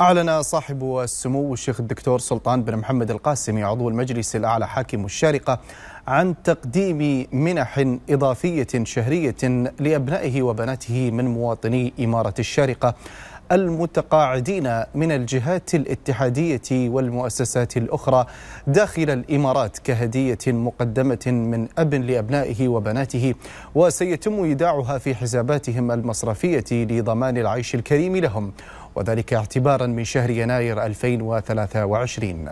أعلن صاحب السمو الشيخ الدكتور سلطان بن محمد القاسمي عضو المجلس الأعلى حاكم الشارقة عن تقديم منح إضافية شهرية لأبنائه وبناته من مواطني إمارة الشارقة المتقاعدين من الجهات الاتحادية والمؤسسات الأخرى داخل الإمارات كهدية مقدمة من أب لأبنائه وبناته وسيتم إيداعها في حساباتهم المصرفية لضمان العيش الكريم لهم وذلك اعتبارا من شهر يناير 2023